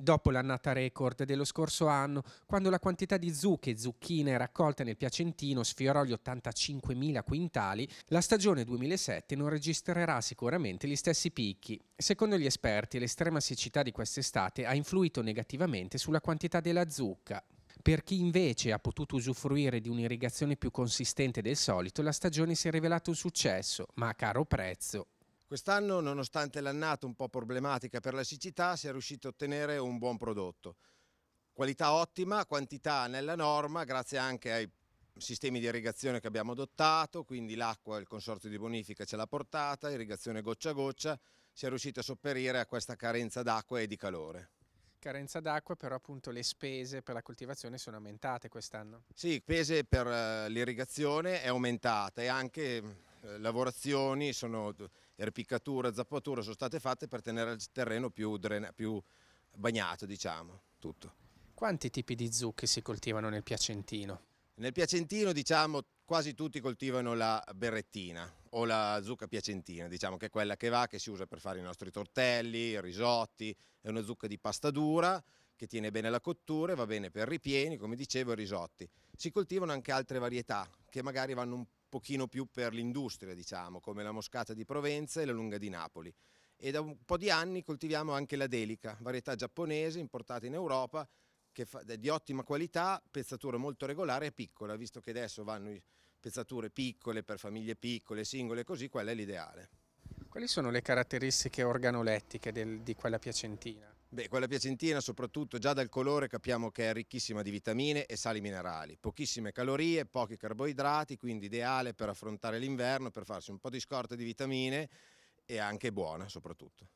Dopo l'annata record dello scorso anno, quando la quantità di zucche e zucchine raccolte nel Piacentino sfiorò gli 85.000 quintali, la stagione 2007 non registrerà sicuramente gli stessi picchi. Secondo gli esperti, l'estrema siccità di quest'estate ha influito negativamente sulla quantità della zucca. Per chi invece ha potuto usufruire di un'irrigazione più consistente del solito, la stagione si è rivelata un successo, ma a caro prezzo. Quest'anno, nonostante l'annata un po' problematica per la siccità, si è riuscito a ottenere un buon prodotto. Qualità ottima, quantità nella norma, grazie anche ai sistemi di irrigazione che abbiamo adottato, quindi l'acqua, il consorzio di bonifica ce l'ha portata, irrigazione goccia a goccia, si è riuscito a sopperire a questa carenza d'acqua e di calore. Carenza d'acqua, però appunto le spese per la coltivazione sono aumentate quest'anno. Sì, le spese per eh, l'irrigazione è aumentata e anche eh, lavorazioni sono erpicature, zappature sono state fatte per tenere il terreno più, più bagnato, diciamo, tutto. Quanti tipi di zucche si coltivano nel Piacentino? Nel Piacentino, diciamo, quasi tutti coltivano la berrettina o la zucca piacentina, diciamo che è quella che va, che si usa per fare i nostri tortelli, risotti, è una zucca di pasta dura che tiene bene la cottura e va bene per ripieni, come dicevo, i risotti. Si coltivano anche altre varietà che magari vanno un po' pochino più per l'industria, diciamo, come la moscata di Provenza e la lunga di Napoli. E da un po' di anni coltiviamo anche la delica, varietà giapponese importata in Europa, che è di ottima qualità, pezzatura molto regolare e piccola, visto che adesso vanno pezzature piccole per famiglie piccole, singole, così, quella è l'ideale. Quali sono le caratteristiche organolettiche del, di quella piacentina? Beh, quella piacentina soprattutto già dal colore capiamo che è ricchissima di vitamine e sali minerali, pochissime calorie, pochi carboidrati, quindi ideale per affrontare l'inverno, per farsi un po' di scorte di vitamine e anche buona soprattutto.